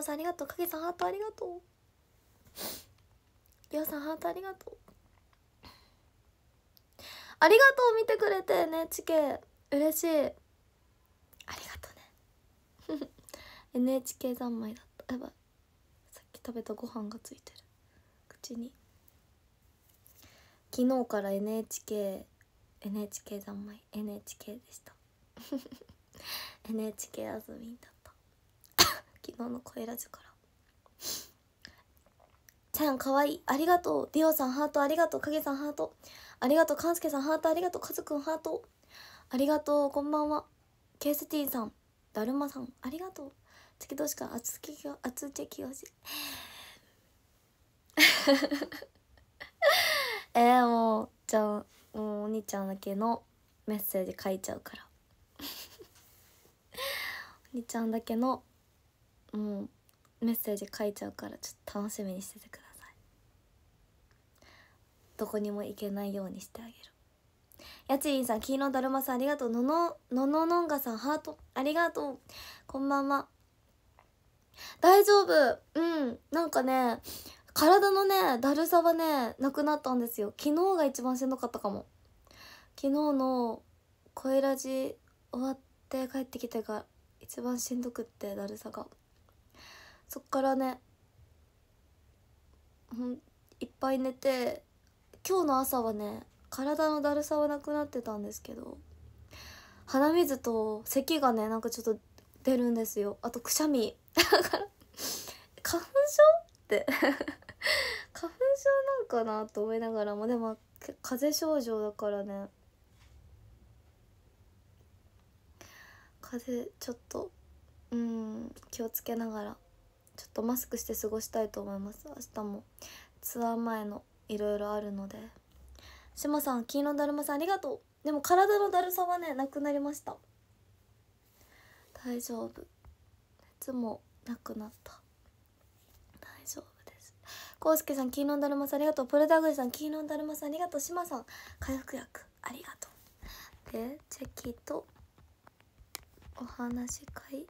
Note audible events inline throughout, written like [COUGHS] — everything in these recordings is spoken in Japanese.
まさんありがとうかげさんハートありがとうりょうさんハートありがとうありがとう見てくれて NHK 嬉しいありがとね NHK [LAUGHS] 三昧だったやばいさっき食べたご飯がついてる口に昨日から NHKNHK 三昧 NHK でした NHK あずだった昨日の声ラジオからちゃんかわいいありがとうディオさんハートありがとう影さんハートありがとうかんすけさんハートありがとうかずくんハートありがとうこんばんはケースティンさんだるまさんありがとう月どうしかあつきがあつちきよしえー、もうじゃあもうお兄ちゃんだけのメッセージ書いちゃうから [LAUGHS] お兄ちゃんだけのもうメッセージ書いちゃうからちょっと楽しみにしててくださいどこにも行けないようにしてあげるやちりんさん、黄色だるまさん、ありがとう。のの、のののんがさん、ハート、ありがとう。こんばんは。大丈夫。うん。なんかね、体のね、だるさはね、なくなったんですよ。昨日が一番しんどかったかも。昨日の声ラジ終わって帰ってきてが一番しんどくって、だるさが。そっからねいっぱい寝て今日の朝はね体のだるさはなくなってたんですけど鼻水と咳がねなんかちょっと出るんですよあとくしゃみだから花粉症って [LAUGHS] 花粉症なんかなと思いながらもでも風邪症状だからね風邪ちょっとうん気をつけながらちょっとマスクして過ごしたいと思います明日もツアー前のいろいろあるので志麻さん金色だるまさんありがとうでも体のだるさはねなくなりました大丈夫熱もなくなった大丈夫ですコウスケさん金色だるまさんありがとうプルダグリさん金色だるまさんありがとう志麻さん回復薬ありがとうでチェキとお話会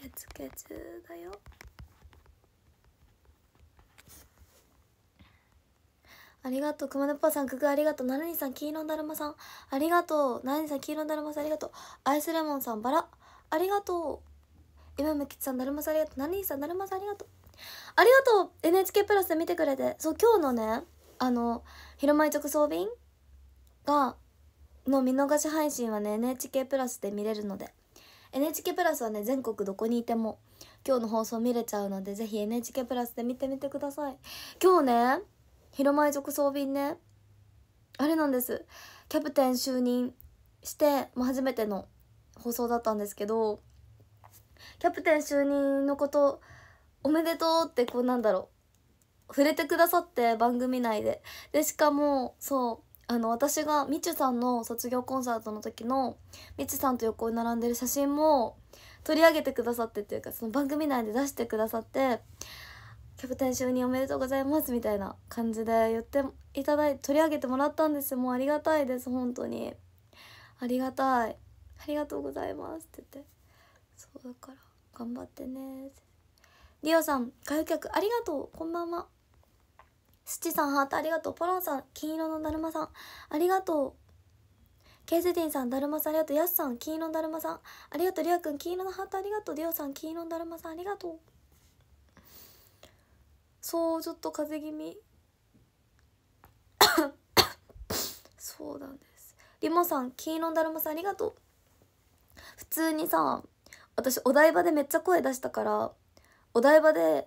ケツケツだよありがとう熊野パさんくくありがとうなるにさん黄色のだるまさんありがとうなるにさん黄色のだるまさんありがとうアイスレモンさんバラありがとう今むきつさんだるまさんありがとうなるにさんだるまさんありがとうありがとう NHK プラスで見てくれてそう今日のねあの広前直送便がの見逃し配信はね NHK プラスで見れるので NHK プラスはね全国どこにいても今日の放送見れちゃうのでぜひ NHK プラスで見てみてください今日ね広前直送便ねあれなんですキャプテン就任してもう初めての放送だったんですけどキャプテン就任のことおめでとうってこうなんだろう触れてくださって番組内ででしかもそうあの私がみちゅさんの卒業コンサートの時のみちゅさんと横に並んでる写真も取り上げてくださってっていうかその番組内で出してくださって「キャプテン就任おめでとうございます」みたいな感じで言っていただいて取り上げてもらったんですよもうありがたいです本当にありがたいありがとうございますって言ってそうだから頑張ってねってりおさん歌謡曲ありがとうこんばんはスチさんハートありがとうポロンさん金色のだるまさんありがとうケイゼティンさん、だるまさんありがとう。ヤスさん、金色のだるまさんありがとう。りアくん、金色のハートありがとう。りオさん、金色のだるまさんありがとう。そう、ちょっと風邪気味。[COUGHS] そうなんです。りもさん、金色のだるまさんありがとう。普通にさ、私お台場でめっちゃ声出したから、お台場で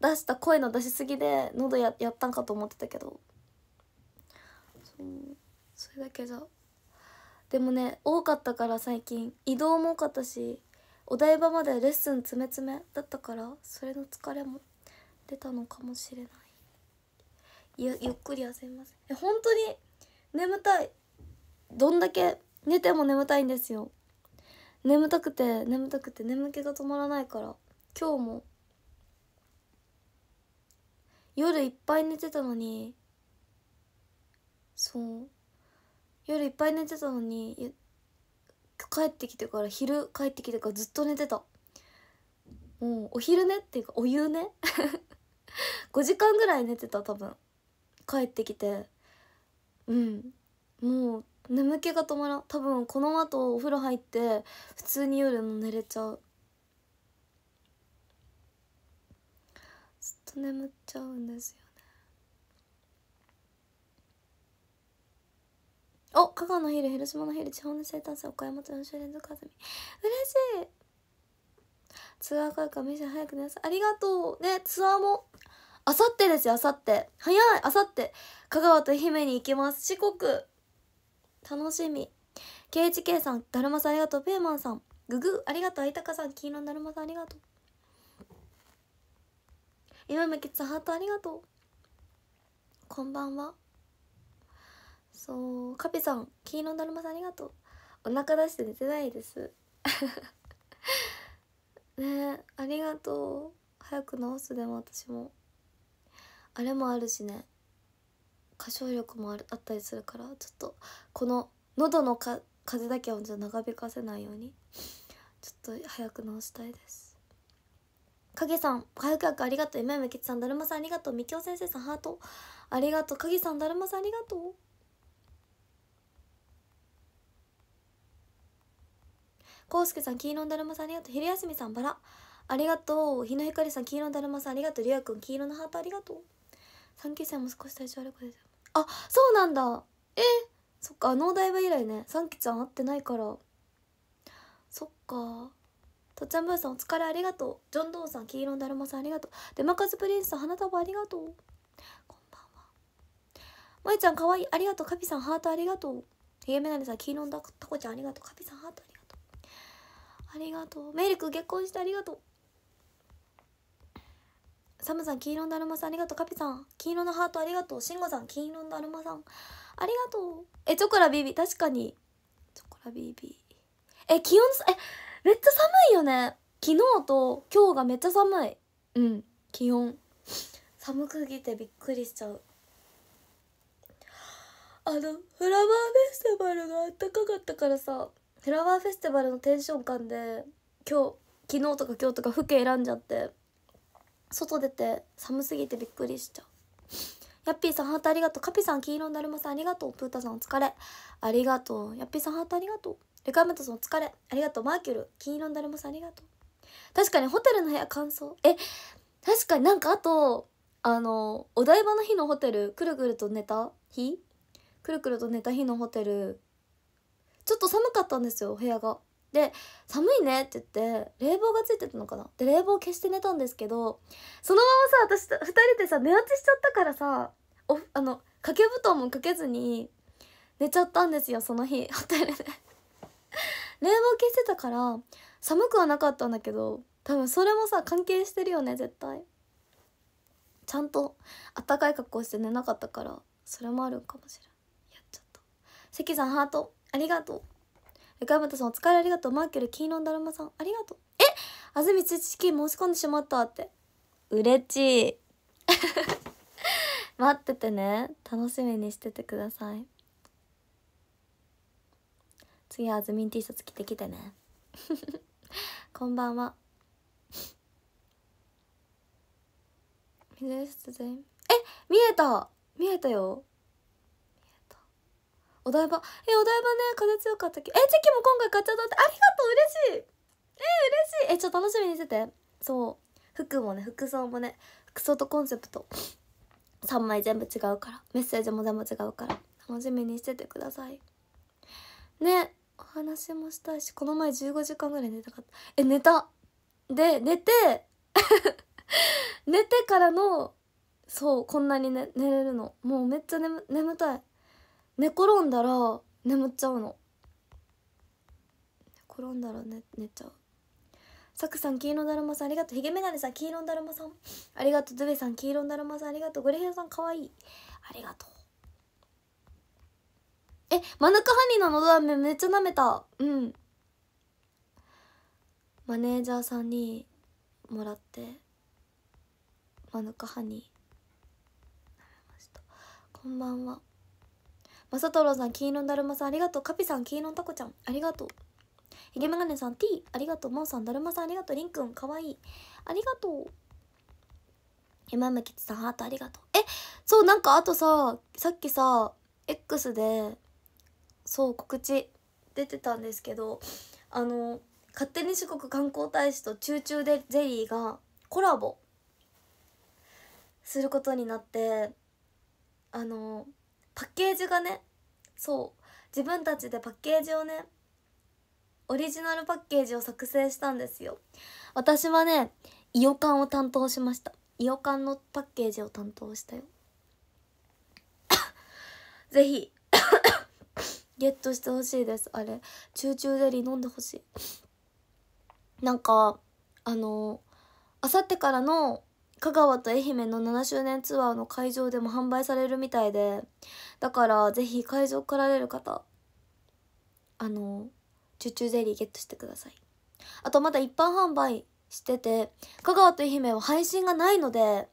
出した声の出しすぎで喉ややったんかと思ってたけどそうそれだけじゃでもね多かったから最近移動も多かったしお台場までレッスン詰め詰めだったからそれの疲れも出たのかもしれないゆゆっくり休みますえ本当に眠たいどんだけ寝ても眠たいんですよ眠たくて眠たくて眠気が止まらないから今日も夜いっぱい寝てたのにそう夜いっぱい寝てたのに帰ってきてから昼帰ってきてからずっと寝てたもうお昼寝っていうかお湯ね5時間ぐらい寝てた多分帰ってきてうんもう眠気が止まらん多分この後お風呂入って普通に夜も寝れちゃうと眠っちゃうんですよねお香川の昼広島の昼地方の生誕祭岡山と4週連続休み嬉しいツアー会館ミシャ早く寝なさいありがとうねツアーもあさってですよあさって早いあさって香川と愛媛に行きます四国楽しみ KHK さんだるまさんありがとうペーマンさんググありがとうあいたかさん黄色のだるまさんありがとう今向きつハートありがとうこんばんはそうカピさん黄色のだるまさんありがとうお腹出して寝てないです [LAUGHS] ねありがとう早く治すでも私もあれもあるしね歌唱力もあるあったりするからちょっとこの喉のか風だけは長引かせないようにちょっと早く治したいです影さん、かゆくやくありがとう。今山けつさん、だるまさんありがとう。みきお先生さん、ハート。ありがとう。影さん、だるまさんありがとう。こうすけさん、黄色のだるまさんありがとう。昼休みさん、バラ。ありがとう。日の光さん、黄色のだるまさんありがとう。りゅうくん、黄色のハートありがとう。三休生も少し体調悪くて。あ、そうなんだ。えそっか、お大場以来ね。三休ちゃん会ってないから。そっか。とっちゃんーさんお疲れありがとうジョンドウンさん黄色のだるまさんありがとうデマカズプリンスさん花束ありがとうこんばんはまちゃんかわいいありがとうカピさんハートありがとうひげめなみさん黄色のだタコちゃんありがとうカピさんハートありがとうありがとうメイリク結婚してありがとうサムさん黄色のだるまさんありがとうカピさん黄色のハートありがとうシンゴさん黄色のだるまさんありがとうえチョコラビビ確かにチョコラビビえ気温えめっちゃ寒いよね昨日と今日がめっちゃ寒いうん気温寒くぎてびっくりしちゃうあのフラワーフェスティバルがあったかかったからさフラワーフェスティバルのテンション感で今日昨日とか今日とか服選んじゃって外出て寒すぎてびっくりしちゃうヤッピーさんハートありがとうカピさん黄色のだるまさんありがとうプータさんお疲れありがとうヤッピーさんハートありがとうルカムトさんお疲れありがとうマーキュル金色のだるまさんありがとう確かにホテルの部屋乾燥え確かになんかあとあのお台場の日のホテルくるくると寝た日くるくると寝た日のホテルちょっと寒かったんですよ部屋がで「寒いね」って言って冷房がついてたのかなで冷房消して寝たんですけどそのままさ私と2人でさ寝落ちしちゃったからさおあの掛け布団もかけずに寝ちゃったんですよその日ホテルで [LAUGHS] 冷房消してたから寒くはなかったんだけど多分それもさ関係してるよね絶対ちゃんとあったかい格好して寝なかったからそれもあるかもしれんやっちゃった関さんハートありがとう横山さんお疲れありがとうマーケル金色のだるまさんありがとうえ安住知識申し込んでしまったって嬉ちい [LAUGHS] 待っててね楽しみにしててください次はあずみん T シャツ着てきてね [LAUGHS] こんばんはえ見えた見えたよお台場えお台場ね風強かったっけえチェキも今回買っちゃったってありがとう嬉しいえ嬉しいえちょっと楽しみにしててそう服もね服装もね服装とコンセプト3枚全部違うからメッセージも全部違うから楽しみにしててくださいねお話もしたいしこの前15時間ぐらい寝たかったえ寝たで寝て [LAUGHS] 寝てからのそうこんなに、ね、寝れるのもうめっちゃ眠眠たい寝転んだら眠っちゃうの寝転んだら、寝ちゃうサクさん黄色だるまさんありがとうヒゲメガネさん黄色だるまさんありがとうズベさん黄色だるまさんありがとうグレヘアさんかわいいありがとうえマヌカハニののど飴めっちゃ舐めたうんマネージャーさんにもらってマヌカハニこんばんはまさとろさん金色だるまさんありがとうカピさん金色たこちゃんありがとうひげメガネさん T ありがとうもンさんだるまさんありがとうりんくんかわいいありがとう山むきちさんハートありがとうえそうなんかあとささっきさ X でそう告知出てたんですけどあの勝手に四国観光大使とチューチューでゼリーがコラボすることになってあのパッケージがねそう自分たちでパッケージをねオリジナルパッケージを作成したんですよ私はねイオカンを担当しましたイオカンのパッケージを担当したよ [COUGHS] ぜひゲットしてほしいですあれチューチューゼリー飲んでほしいなんかあのあさってからの香川と愛媛の7周年ツアーの会場でも販売されるみたいでだからぜひ会場来られる方あのチューチューゼリーゲットしてくださいあとまだ一般販売してて香川と愛媛は配信がないので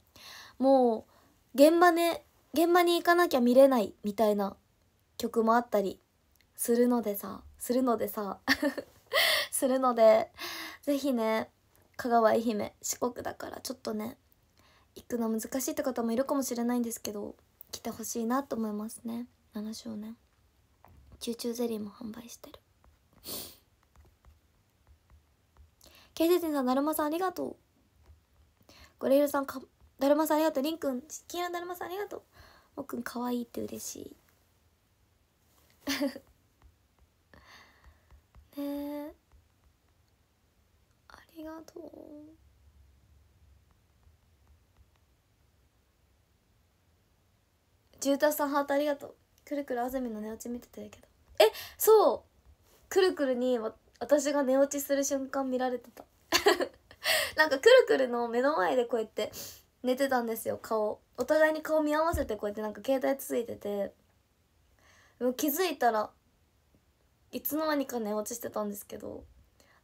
もう現場ね現場に行かなきゃ見れないみたいな曲もあったりするのでさするのでさ [LAUGHS] するので是非ね香川愛媛四国だからちょっとね行くの難しいって方もいるかもしれないんですけど来てほしいなと思いますね7章ねチューチューゼリーも販売してるケイティさんだるまさんありがとうゴレイルさんかだるまさんありがとうりんくん金色だるまさんありがとうおくんかわいいって嬉しいえありがとう。うたさんハートありがとうくるくる安住の寝落ち見てたけどえそうくるくるに私が寝落ちする瞬間見られてた [LAUGHS] なんかくるくるの目の前でこうやって寝てたんですよ顔お互いに顔見合わせてこうやってなんか携帯ついてて気づいたらいつの間にか寝落ちしてたんですけど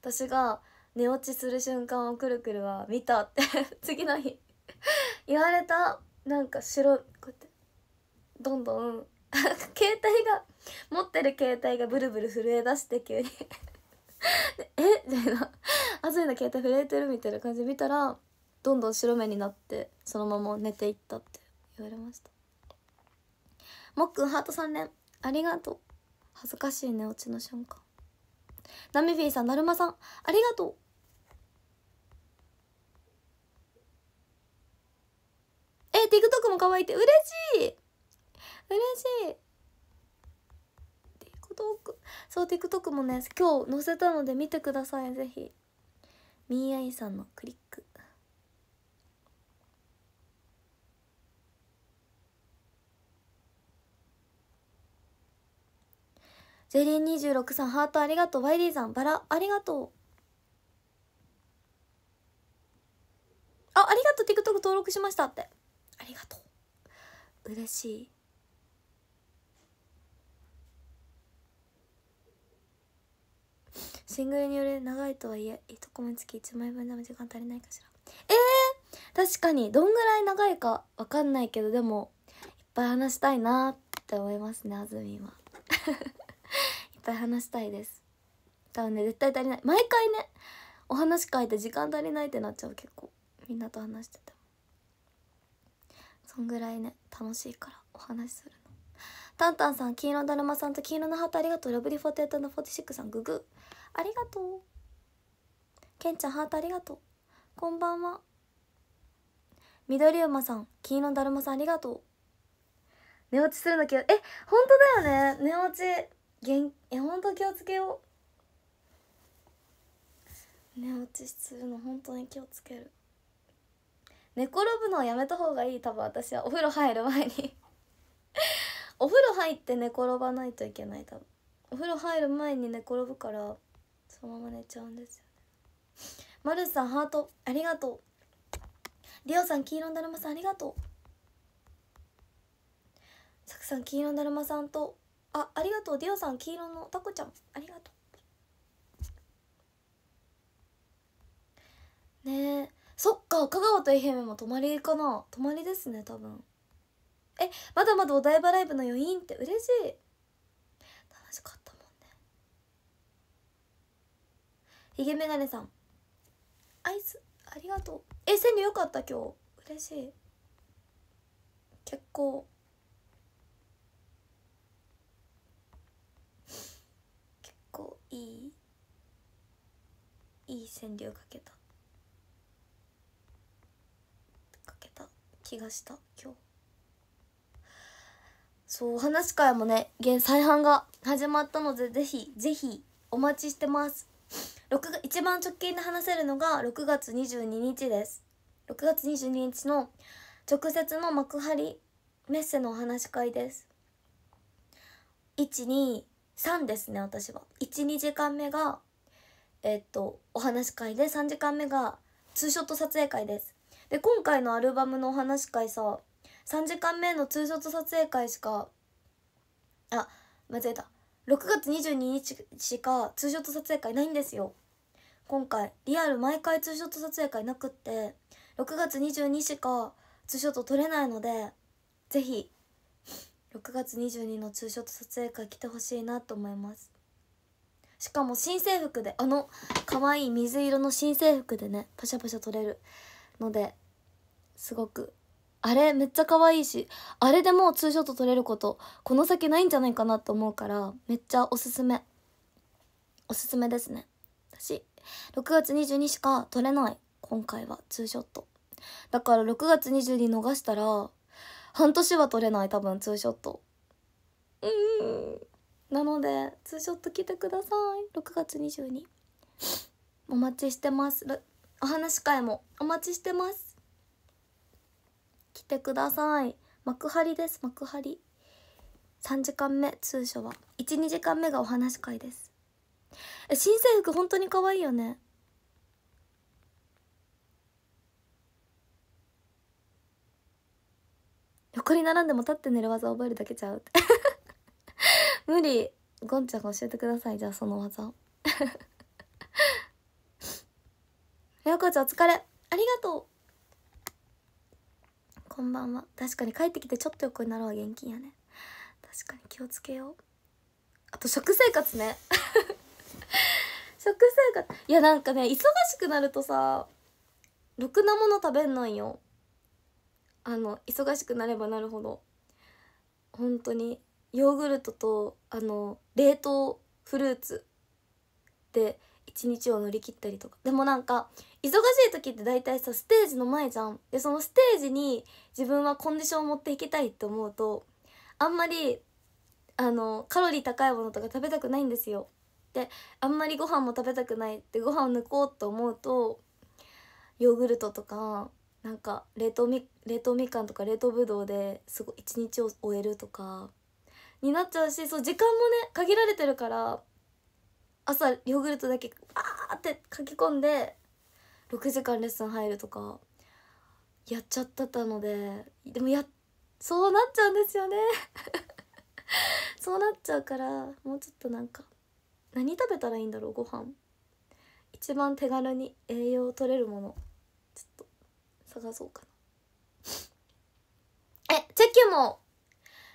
私が寝落ちする瞬間をくるくるは見たって [LAUGHS] 次の日言われたなんか白こうやってどんどん [LAUGHS] 携帯が持ってる携帯がブルブル震え出して急に [LAUGHS] えみたいな熱いの携帯震えてるみたいな感じで見たらどんどん白目になってそのまま寝ていったって言われましたもっくんハート3年ありがとう恥ずかしいね落ちの瞬間ナミフィーさんだるまさんありがとうえ TikTok も可愛いって嬉しい嬉しい TikTok そう TikTok もね今日載せたので見てくださいぜひミーアイさんのクリックゼェリン26さんハートありがとうワイリーさんバラありがとうあありがとう TikTok 登録しましたってありがとう嬉しいシングルによる長いとはいえ1コマにつき1枚分でも時間足りないかしらえー、確かにどんぐらい長いかわかんないけどでもいっぱい話したいなって思いますねあずみは。対話したいです多分ね絶対足りない毎回ねお話書いて時間足りないってなっちゃう結構みんなと話しててそんぐらいね楽しいからお話しするのタンタンさん黄色だるまさんと黄色のハートありがとうラブリフォーテータのフォーティシックさんググありがとうケンちゃんハートありがとうこんばんは緑馬さん黄色だるまさんありがとう寝落ちするのきえ本当だよね寝落ちげんえ本当気をつけよう寝落ちするの本当に気をつける寝転ぶのはやめた方がいい多分私はお風呂入る前に [LAUGHS] お風呂入って寝転ばないといけない多分お風呂入る前に寝転ぶからそのまま寝ちゃうんですよねまるさんハートありがとうリオさん黄色のだるまさんありがとうさくさん黄色のだるまさんとあありがとうディオさん黄色のタコちゃんありがとうねえそっか香川と愛媛も泊まりかな泊まりですね多分えまだまだお台場ライブの余韻って嬉しい楽しかったもんねひげメガネさんアイスありがとうえ川柳よかった今日嬉しい結構いいいい川柳かけたかけた気がした今日そうお話会もね現再販が始まったのでぜひぜひお待ちしてます6一番直近で話せるのが6月22日です6月22日の直接の幕張メッセのお話会です3ですね私は12時間目がえっとお話し会で3時間目がツーショット撮影会ですで今回のアルバムのお話し会さ3時間目のツーショット撮影会しかあ間違えた6月22日しかツーショット撮影会ないんですよ今回リアル毎回ツーショット撮影会なくって6月22しかツーショット撮れないのでぜひ6月22のツーショット撮影会来てほしいなと思いますしかも新制服であの可愛い水色の新制服でねパシャパシャ撮れるのですごくあれめっちゃ可愛いしあれでもうツーショット撮れることこの先ないんじゃないかなと思うからめっちゃおすすめおすすめですね私6月22しか撮れない今回はツーショットだから6月22逃したら半年は撮れない多分ツーショットうんなのでツーショット来てください6月22お待ちしてますお話会もお待ちしてます来てください幕張です幕張3時間目通所は12時間目がお話会ですえ新制服本当に可愛いよね横に並んでも立って寝る技覚えるだけちゃう [LAUGHS] 無理ゴンちゃん教えてくださいじゃあその技をうこちゃんお疲れありがとうこんばんは確かに帰ってきてちょっと横になうは現金やね確かに気をつけようあと食生活ね [LAUGHS] 食生活いやなんかね忙しくなるとさろくなもの食べんのいよあの忙しくなればなるほど本当にヨーグルトとあの冷凍フルーツで一日を乗り切ったりとかでもなんか忙しい時って大体さステージの前じゃんでそのステージに自分はコンディションを持っていきたいって思うとあんまりあのカロリー高いものとか食べたくないんですよであんまりご飯も食べたくないってご飯を抜こうと思うとヨーグルトとかなんか冷凍み冷凍みかんとか冷凍ぶどうですごい一日を終えるとかになっちゃうしそう時間もね限られてるから朝ヨーグルトだけわーって書き込んで6時間レッスン入るとかやっちゃってたのででもやそうなっちゃうんですよね [LAUGHS] そうなっちゃうからもうちょっとなんか何食べたらいいんだろうご飯一番手軽に栄養を取れるものちょっと探そうかなえチェキも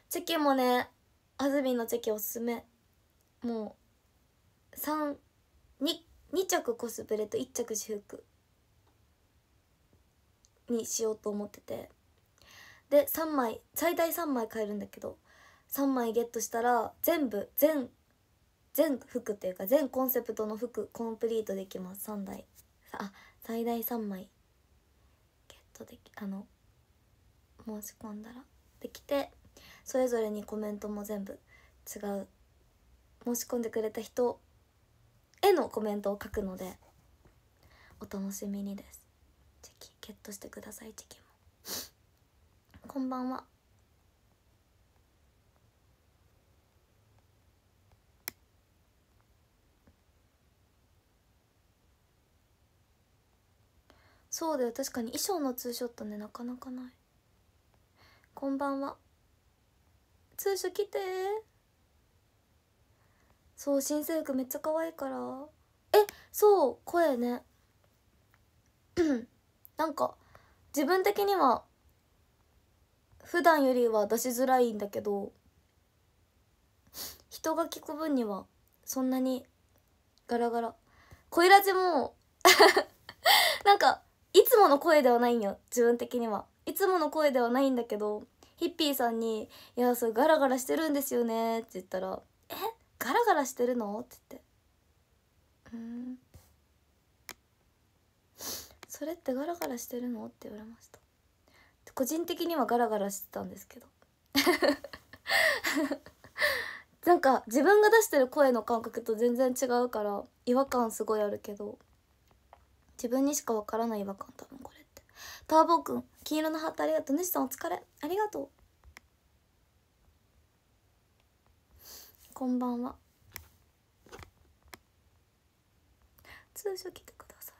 チェキもねあずみのチェキおすすめもう32着コスプレと1着私服にしようと思っててで3枚最大3枚買えるんだけど3枚ゲットしたら全部全全服っていうか全コンセプトの服コンプリートできます3台あ最大3枚とであの申し込んだらできてそれぞれにコメントも全部違う申し込んでくれた人へのコメントを書くのでお楽しみにですチェキゲットしてくださいチェキも [LAUGHS] こんばんはそうだよ確かに衣装のツーショットねなかなかないこんばんはツーショ来てそう新制服めっちゃ可愛いからえそう声ね [CLEARS THROAT] なんか自分的には普段よりは出しづらいんだけど人が聞く分にはそんなにガラガラ恋ラジも [LAUGHS] なんかいつもの声ではないんよ自分的にはいつもの声ではないんだけどヒッピーさんに「いやそれガラガラしてるんですよね」って言ったら「えガラガラしてるの?」って言って「うんそれってガラガラしてるの?」って言われました個人的にはガラガラしてたんですけどなんか自分が出してる声の感覚と全然違うから違和感すごいあるけど自分にしかわからない違和感多分これってターボくん黄色のハートありがとう主さんお疲れありがとうこんばんは通所来てくださ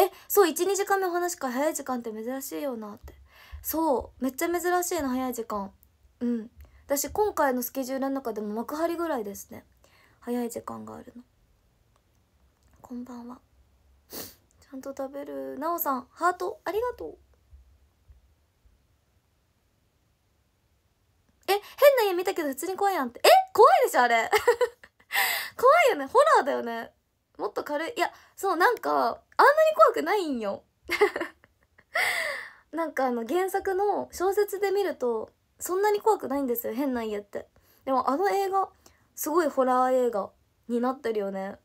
いえそう12時間目お話会早い時間って珍しいよなってそうめっちゃ珍しいの早い時間うん私今回のスケジュールの中でも幕張ぐらいですね早い時間があるのこんばんはんと食べるなおさんハートありがとうえ変な家見たけど普通に怖いやんってえ怖いでしょあれ [LAUGHS] 怖いよねホラーだよねもっと軽いいやそうなんかあんなに怖くないんよ [LAUGHS] なんかあの原作の小説で見るとそんなに怖くないんですよ変な家ってでもあの映画すごいホラー映画になってるよね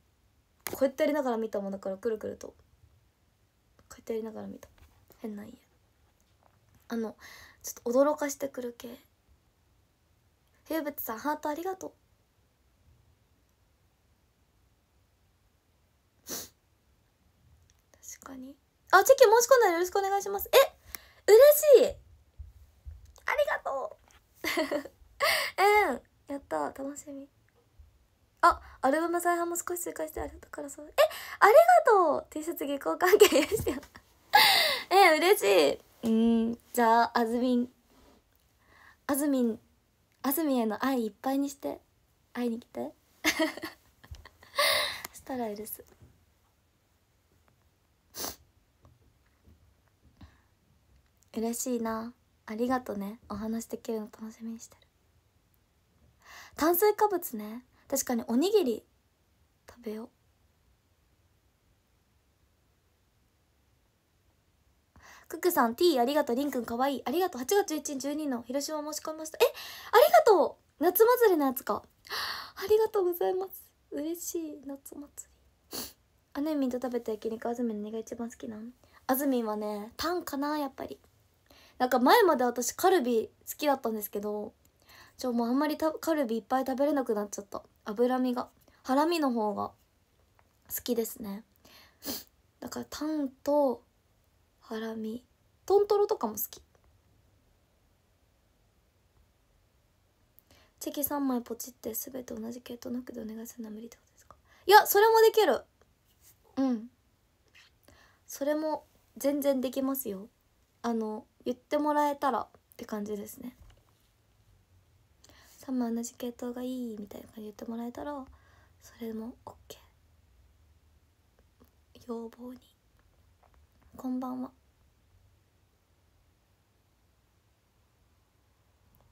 こうやってやりながら見たもんだからくるくるとこうやってやりながら見た変な家あのちょっと驚かしてくる系冬淵さんハートありがとう確かにあチェキ申し込んだらよろしくお願いしますえ嬉しいありがとう [LAUGHS] うんやった楽しみあアルバム再販も少し追加してあるだからそうえありがとう T シャツ下校関係ですよ。[LAUGHS] え嬉しいうんじゃああずみんあずみんあずみんへの愛いっぱいにして会いに来て [LAUGHS] したら許す嬉しいなありがとねお話できるの楽しみにしてる炭水化物ね確かにおにぎり食べようククさん T ありがとうリンくんかわいいありがとう8月11日12の広島申し込みましたえありがとう夏祭りのやつかありがとうございます嬉しい夏祭りあねみんと食べた焼肉あずみん何が一番好きなんあずみんはねパンかなやっぱりなんか前まで私カルビ好きだったんですけどちょもうあんまりたカルビいっぱい食べれなくなっちゃった脂身がハラミの方が好きですねだからタンとハラミ豚トロとかも好きチェキ3枚ポチって全て同じ系統なくでお願いするのは無理ってことですかいやそれもできるうんそれも全然できますよあの言ってもらえたらって感じですね多分同じ系統がいいみたいな感じで言ってもらえたらそれも OK 要望に「こんばんは」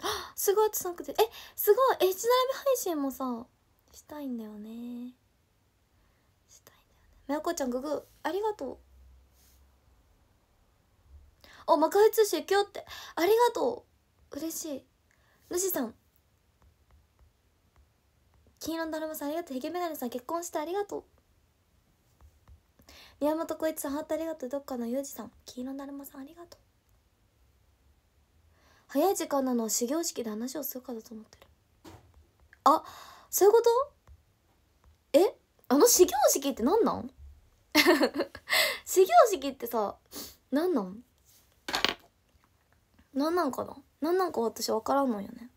あ [GASPS] すごいつさんくてえすごい H 並び配信もさしたいんだよねしたいんだよねめやこちゃんググありがとうお、魔界通信今日ってありがとう嬉しい主さん金色のだるまさんありがとうヒゲメガネさん結婚してありがとう宮本浩一さんハートありがとうどっかのユージさん金色のだるまさんありがとう早い時間なの始業式で話をするかだと思ってるあそういうことえあの始業式って何なん始業 [LAUGHS] 式ってさ何なん何なんかな何なんか私分からんのよね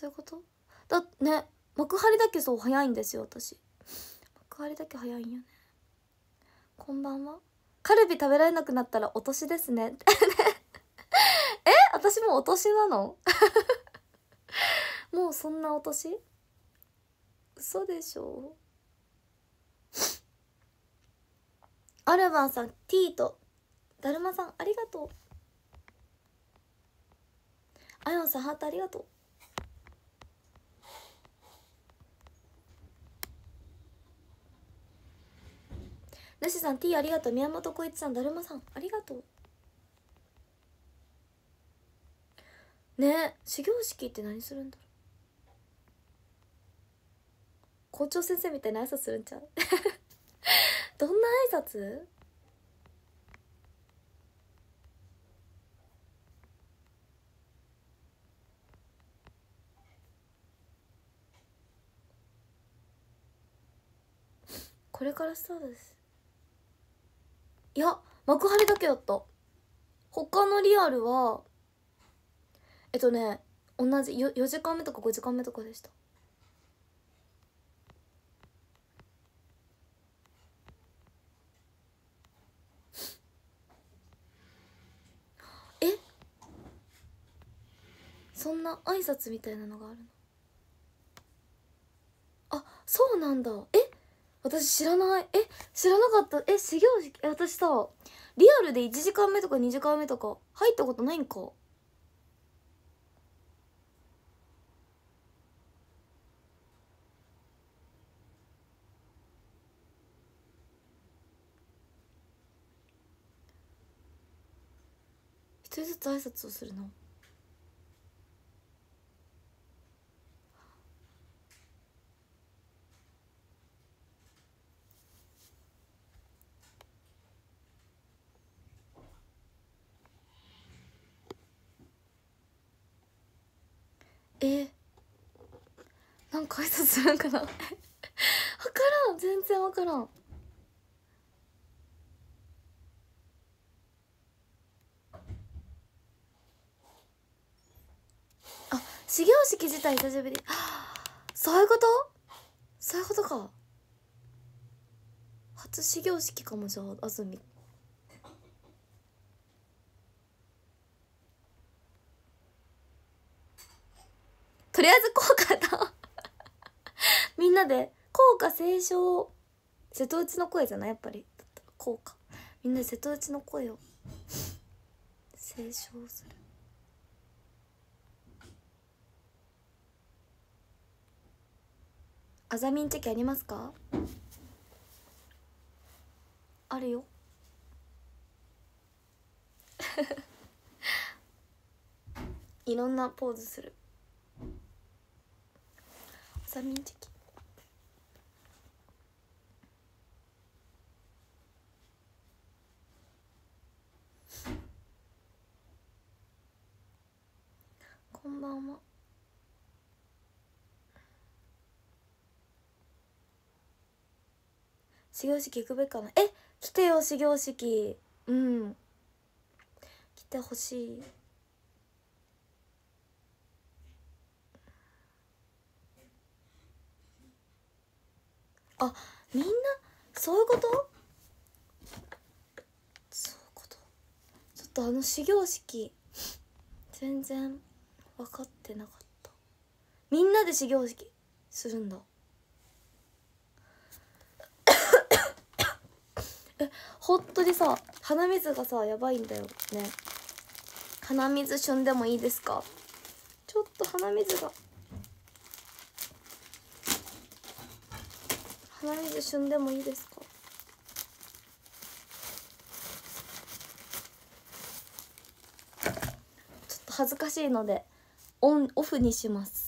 そういうことだね幕張だけそう早いんですよ私幕張だけ早いんよねこんばんはカルビ食べられなくなったらお年ですね [LAUGHS] え私もお年なの [LAUGHS] もうそんなお年嘘でしょアルバンさんテーとだるまさんありがとうあやんさんハートありがとうなしさん T ありがとう宮本浩一さんだるまさんありがとうね始業式って何するんだろう校長先生みたいな挨拶するんちゃう [LAUGHS] どんな挨拶これからスタートですいや幕張だけだった他のリアルはえっとね同じ 4, 4時間目とか5時間目とかでしたえそんな挨拶みたいなのがあるのあそうなんだえ私知らないえ知らなかったえ始業式私さリアルで1時間目とか2時間目とか入ったことないんか一人ずつ挨拶をするのえー、なんか挨拶するんかな分 [LAUGHS] からん全然分からんあ始業式自体久しぶり [GASPS] そういうことそういうことか初始業式かもじゃああずみっとりあえず効果と [LAUGHS] みんなで効果斉唱瀬戸内の声じゃないやっぱり効果みんなで瀬戸内の声を斉唱するアザミンチェキありますかあるよ [LAUGHS] いろんなポーズする e x a t a こんばんは。始業式行くべきかなえ来てよ始業式うん来てほしいあみんなそういうことそういうことちょっとあの始業式全然分かってなかったみんなで始業式するんだえ本当にさ鼻水がさやばいんだよね鼻水旬でもいいですかちょっと鼻水が。マヨネーズ旬でもいいですかちょっと恥ずかしいのでオンオフにします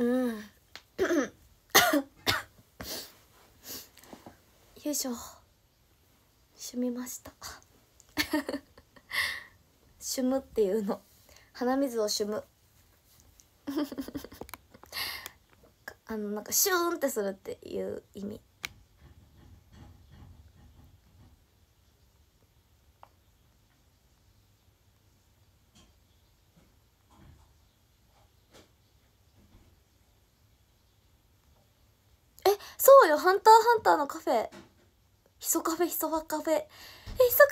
うん [COUGHS] よいしょしゅみましたしゅむっていうの鼻水をしゅむ [LAUGHS] あのなんかシューンってするっていう意味ハンターハンターのカフェひそカフェひそファカフェえひそカ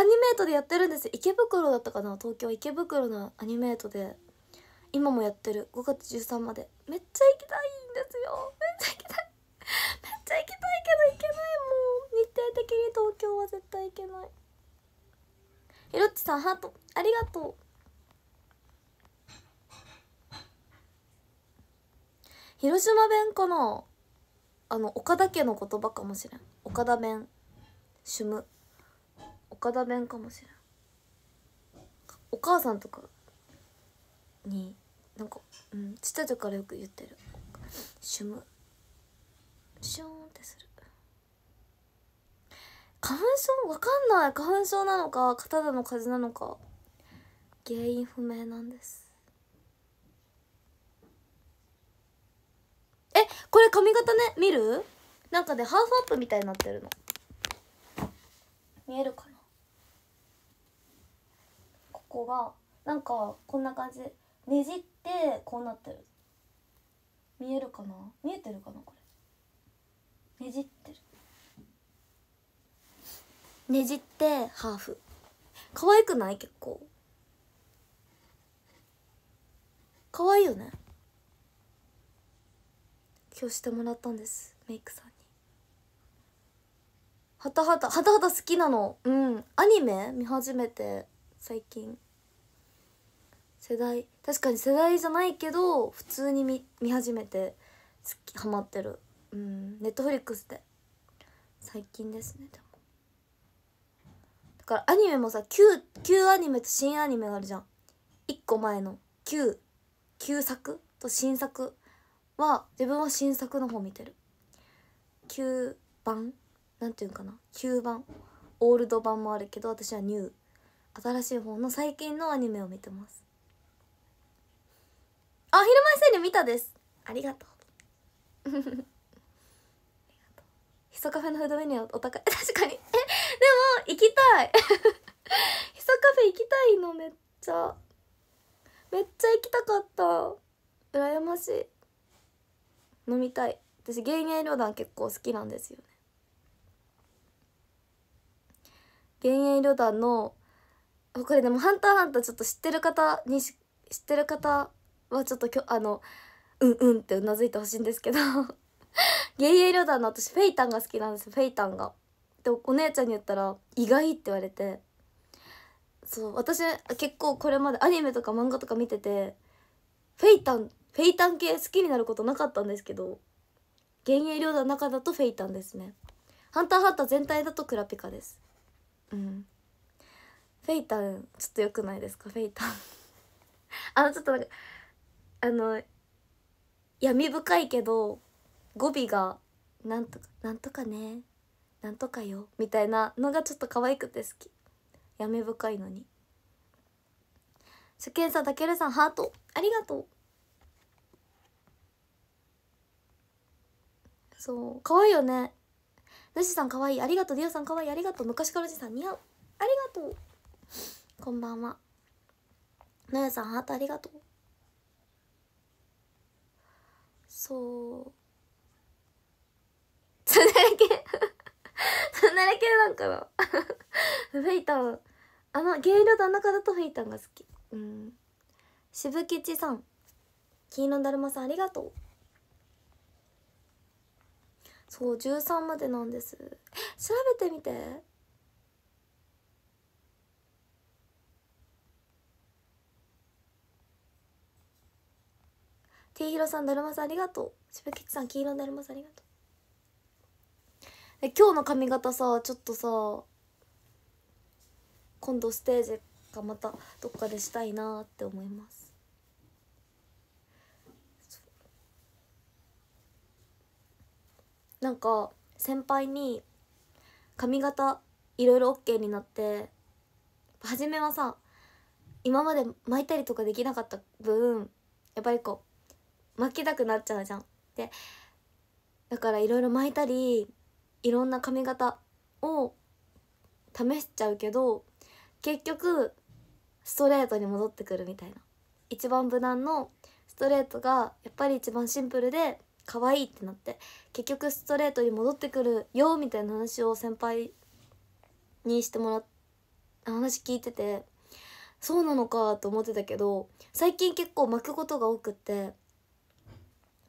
フェアニメートでやってるんです池袋だったかな東京池袋のアニメートで今もやってる5月13までめっちゃ行きたいんですよめっちゃ行きたいめっちゃ行きたいけど行けないもう日程的に東京は絶対行けないひろっちさんハートありがとう広島弁かなあの岡田家の言葉かもしれん岡田弁シむ岡田弁かもしれんお母さんとかになんか、うん、ちっちゃい時からよく言ってるしむムシューンってする花粉症わかんない花粉症なのか肩の風邪なのか原因不明なんですえこれ髪型ね見るなんかねハーフアップみたいになってるの見えるかなここがなんかこんな感じねじってこうなってる見えるかな見えてるかなこれねじってるねじってハーフ可愛くない結構可愛いよね今日してもらったんですメイクさんにはたはたはたはた好きなのうんアニメ見始めて最近世代確かに世代じゃないけど普通に見見始めて好きハマってるうんネットフリックスで最近ですねでもだからアニメもさ旧旧アニメと新アニメがあるじゃん1個前の旧旧作と新作は自分は新作の方見てる旧番なんていうかな旧番オールド版もあるけど私はニュー新しい方の最近のアニメを見てますあ昼前セール見たですありがとうひそ [LAUGHS] カフェのフードメニューお高い [LAUGHS] 確かにえでも行きたい [LAUGHS] ヒソカフェ行きたいのめっちゃめっちゃ行きたかった羨ましい飲みたい私幻影旅団結構好きなんですよね幻影旅団のこれでも「ハンターハンター」ちょっと知ってる方に知ってる方はちょっときょあのうんうんってうなずいてほしいんですけど [LAUGHS] 幻影旅団の私フェイタンが好きなんですフェイタンが。でお姉ちゃんに言ったら「意外」って言われてそう私結構これまでアニメとか漫画とか見ててフェイタンフェイタン系好きになることなかったんですけど幻影量の中だとフェイタンですねハンターハンター全体だとクラピカですうんフェイタンちょっとよくないですかフェイタン [LAUGHS] あのちょっとなんかあの闇深いけど語尾がなんとかなんとかねなんとかよみたいなのがちょっと可愛くて好き闇深いのに初見さんたけるさんハートありがとうそう可愛いよねぬしさん可愛いありがとうディオさん可愛いありがとう昔からおじさん似合うありがとうこんばんはのやさんハートありがとうそうつならけつならけなんかのフェイタンあの芸能とあの方とフェイタンが好きうん渋吉さん金色だるまさんありがとうそう13までなんです調べてみてティーヒロさんだるまさんありがとうしぶきちさん黄色だるまさんありがとうえ今日の髪型さちょっとさ今度ステージがまたどっかでしたいなって思いますなんか先輩に髪型いろいろ OK になって初めはさ今まで巻いたりとかできなかった分やっぱりこう巻きたくなっちゃうじゃん。でだからいろいろ巻いたりいろんな髪型を試しちゃうけど結局ストレートに戻ってくるみたいな一番無難のストレートがやっぱり一番シンプルで可愛いってなって結局ストレートに戻ってくるよみたいな話を先輩にしてもらっ話聞いててそうなのかと思ってたけど最近結構巻くことが多くって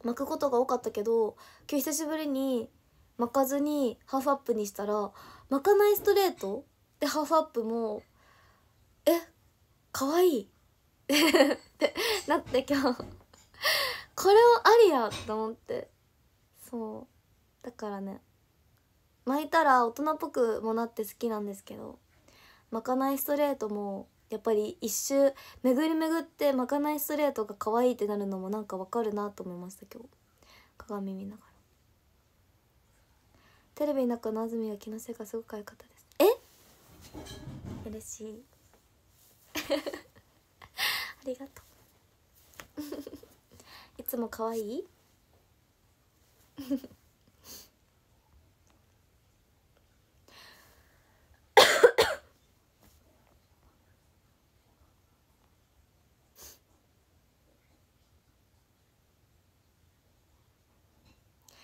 巻くことが多かったけど今日久しぶりに巻かずにハーフアップにしたら巻かないストレートでハーフアップもえ可愛いってなって今日これはありやと思ってそうだからね巻いたら大人っぽくもなって好きなんですけど巻かないストレートもやっぱり一周巡り巡って巻かないストレートが可愛いってなるのもなんかわかるなと思いました今日鏡見ながらテレビの中の安住が気のせいかすごく良かったですえ嬉しい [LAUGHS] ありがとう [LAUGHS] いつも可愛い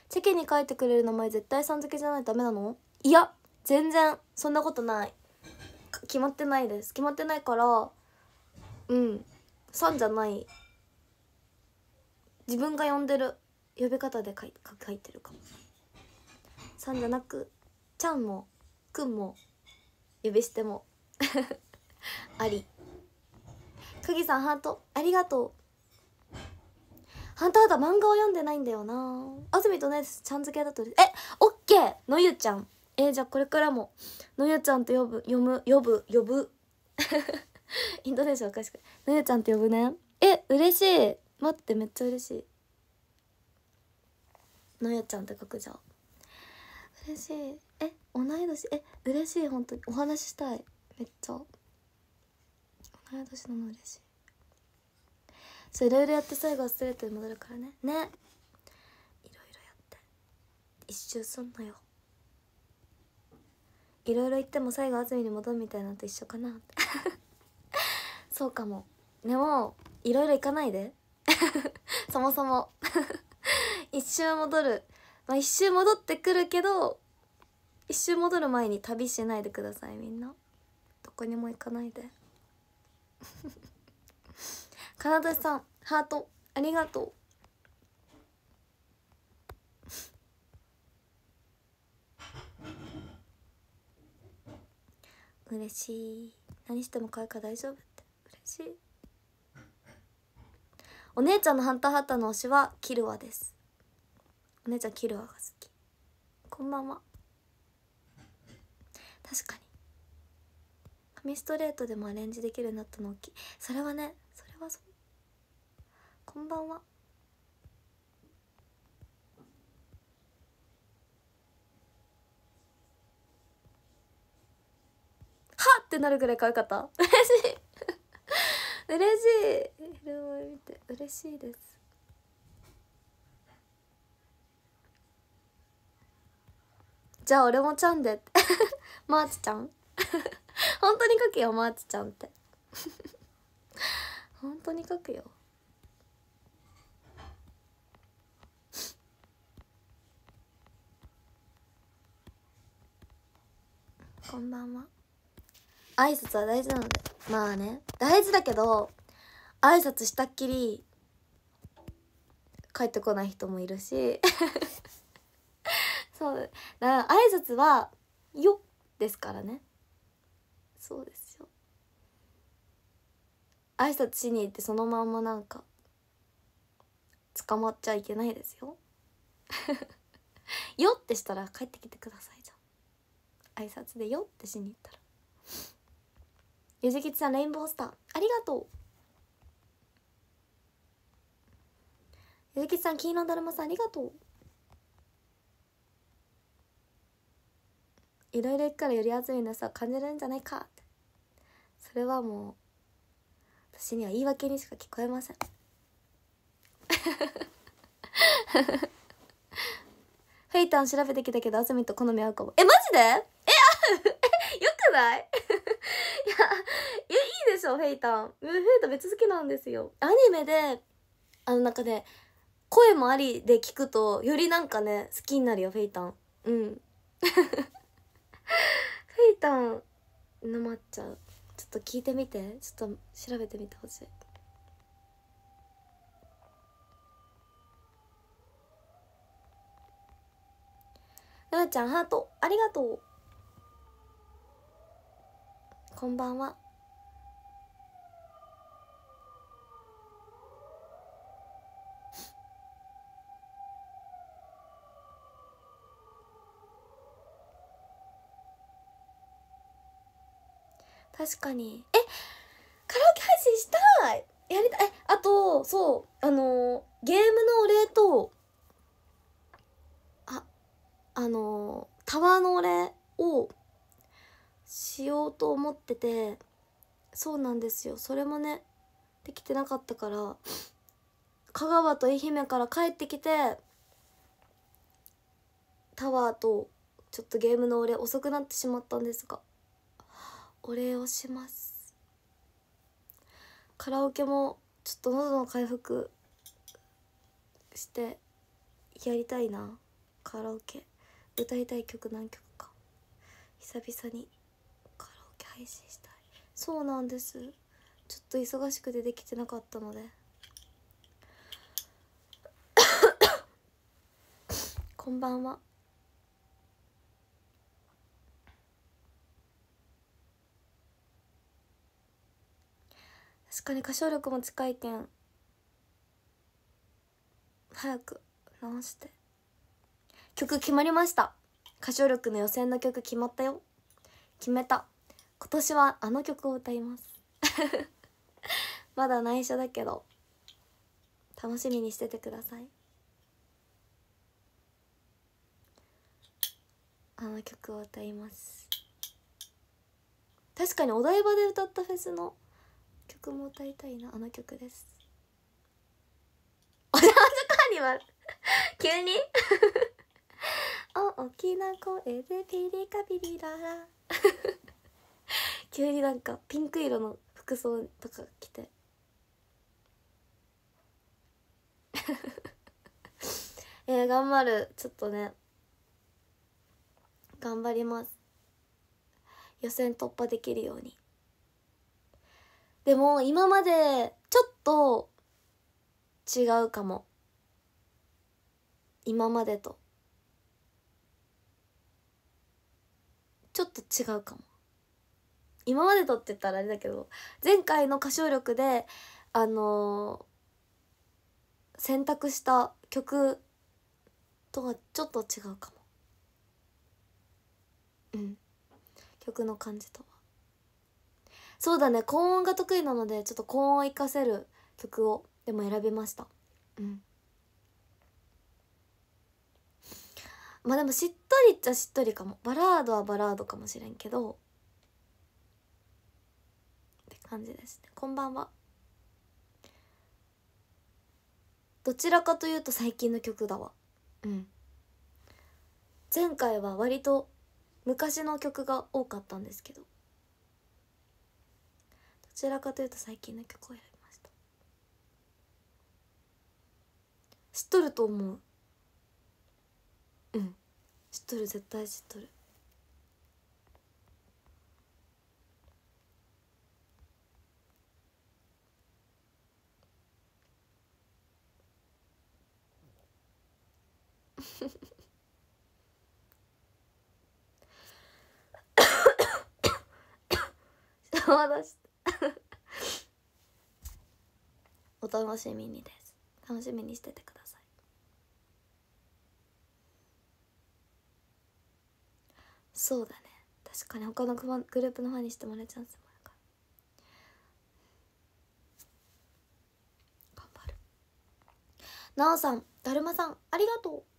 チェキに書いてくれる名前絶対さん付けじゃないとダメなのいや全然そんなことない決まってないです決まってないからうんさんじゃない自分が呼んでる呼び方で書い書いてるかもさんじゃなくちゃんもくんも呼び捨ても [LAUGHS] ありくぎさんハートありがとうハンターだ漫画を読んでないんだよなあずみとねちゃん付けだとえオッケーのゆちゃんえー、じゃあこれからものゆちゃんと呼ぶ読む呼ぶ呼ぶ [LAUGHS] インドネシアおかしくのゆちゃんと呼ぶねえ嬉しい待ってめっちゃ嬉しいのやちゃんって書くじゃん嬉しいえ同い年え嬉しい本当にお話ししたいめっちゃ同い年なの嬉しいそういろいろやって最後はストレートに戻るからねねいろいろやって一周すんなよいろいろ言っても最後安住に戻るみたいなのと一緒かな [LAUGHS] そうかもでもいろいろ行かないで [LAUGHS] そもそも [LAUGHS] 一周戻るまあ一周戻ってくるけど一周戻る前に旅しないでくださいみんなどこにも行かないで [LAUGHS] かなだしさんハートありがとう嬉しい何してもか愛いか大丈夫って嬉しいお姉ちゃんのハンターハッターの推しはキルワですお姉ちゃんキルワが好きこんばんは確かに紙ストレートでもアレンジできるようになったの大きいそれはねそれはそうこんばんははっってなるぐらい可愛かった嬉しい嬉しいヘルモン見て嬉しいですじゃあ俺もちゃんでって [LAUGHS] マーチちゃん [LAUGHS] 本当に書くよマーチちゃんって [LAUGHS] 本当に書くよこんばんは挨拶は大事なのでまあね大事だけど挨拶したっきり帰ってこない人もいるし [LAUGHS] そうだから挨拶は「よ」ですからねそうですよ挨拶しに行ってそのまんまなんか捕まっちゃいけないですよよ [LAUGHS] ってしたら帰ってきてくださいじゃん挨拶でよってしに行ったらゆずきつさんレインボースターありがとうゆずきつさん金色のだるまさんありがとういろいろ行くからより熱いのさ感じるんじゃないかそれはもう私には言い訳にしか聞こえません [LAUGHS] フェイタン調べてきたけどあずみと好み合うかもえマジでえない [LAUGHS] いや、いいでしょ、フェイタン。フェイタン別好きなんですよ。アニメで、あの、なんかね、声もありで聞くと、よりなんかね、好きになるよ、フェイタン。うん。[LAUGHS] フェイタンのっちゃう。ちょっと聞いてみて。ちょっと調べてみてほしい。なーちゃん、ハート、ありがとう。こんばんは確かにえカラオケ配信したいやりたいえあとそうあのー、ゲームのお礼とああのー、タワーのお礼をしようと思っててそうなんですよそれもねできてなかったから香川と愛媛から帰ってきてタワーとちょっとゲームのお礼遅くなってしまったんですがお礼をしますカラオケもちょっと喉の回復してやりたいなカラオケ歌いたい曲何曲か久々に。配信したいそうなんですちょっと忙しくてできてなかったので [COUGHS] こんばんは確かに歌唱力も近いけん早く直して曲決まりました歌唱力の予選の曲決まったよ決めた今年はあの曲を歌います [LAUGHS] まだ内緒だけど楽しみにしててくださいあの曲を歌います確かにお台場で歌ったフェスの曲も歌いたいなあの曲です [LAUGHS] おじゃまずカーニバル [LAUGHS] 急にお大きな声でピリカピリララ急になんかピンク色の服装とか着て [LAUGHS] えー、頑張るちょっとね頑張ります予選突破できるようにでも今までちょっと違うかも今までとちょっと違うかも今までとって言ったらあれだけど前回の歌唱力であのー、選択した曲とはちょっと違うかもうん曲の感じとはそうだね高音が得意なのでちょっと高音を生かせる曲をでも選びましたうんまあでもしっとりっちゃしっとりかもバラードはバラードかもしれんけど感じですねこんばんはどちらかというと最近の曲だわうん前回は割と昔の曲が多かったんですけどどちらかというと最近の曲を選びました知っとると思ううん知っとる絶対知っとる顔出しお楽しみにです楽しみにしててくださいそうだね確かに他のグループのファンにしてもらうチャンスもあるから頑張るなおさんだるまさんありがとう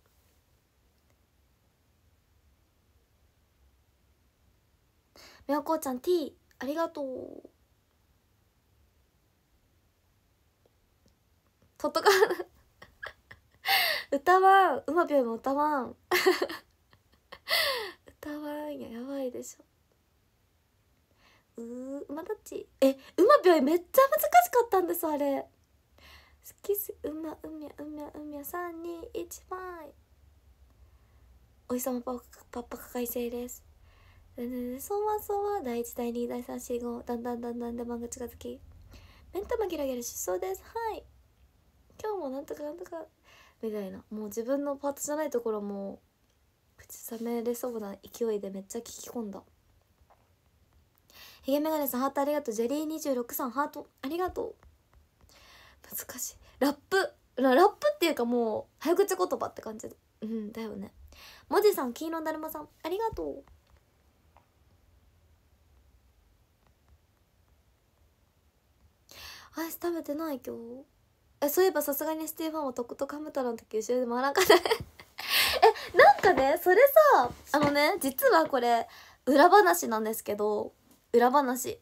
み親子ちゃん T ありがとうとっとか歌わんうまぴょんも歌わん歌わんややばいでしょうまたちえうまぴょんめっちゃ難しかったんですあれ好きすうまうみゃうみゃうみゃ三2一番お日様パパパカかいせいですそうはそうは第1第2第345だんだんだんだん出番が近づき目ん玉ギラギラしそうですはい今日もなんとかなんとかみたいなもう自分のパートじゃないところも口さめれそうな勢いでめっちゃ聞き込んだひげメガネさんハートありがとうジェリー26さんハートありがとう難しいラップラップっていうかもう早口言葉って感じうんだよね文字さん黄色だるまさんありがとうアイス食べてない今日えそういえばさすがにスティーファンはとことカハム太郎の時後ろで回らんかね [LAUGHS] えなんかねそれさあのね実はこれ裏話なんですけど裏話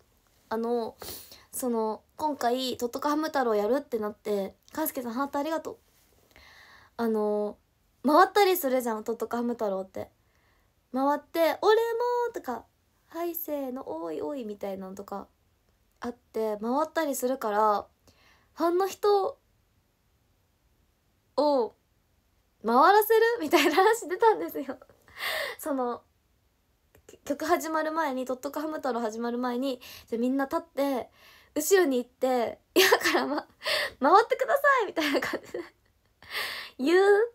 あのその今回「とっとかハム太郎」やるってなって「かんすけさんハートありがとう」あの回ったりするじゃん「とっとかハム太郎」って回って「俺も」とか「はいせーのおいおい」みたいなのとかあって回ったりするからファンの人を回らせる [LAUGHS] みたいな話出たんですよ [LAUGHS] その曲始まる前に「とっとかハム太郎」始まる前にじゃみんな立って後ろに行って「いやから、ま、回ってください」みたいな感じで [LAUGHS] 言う、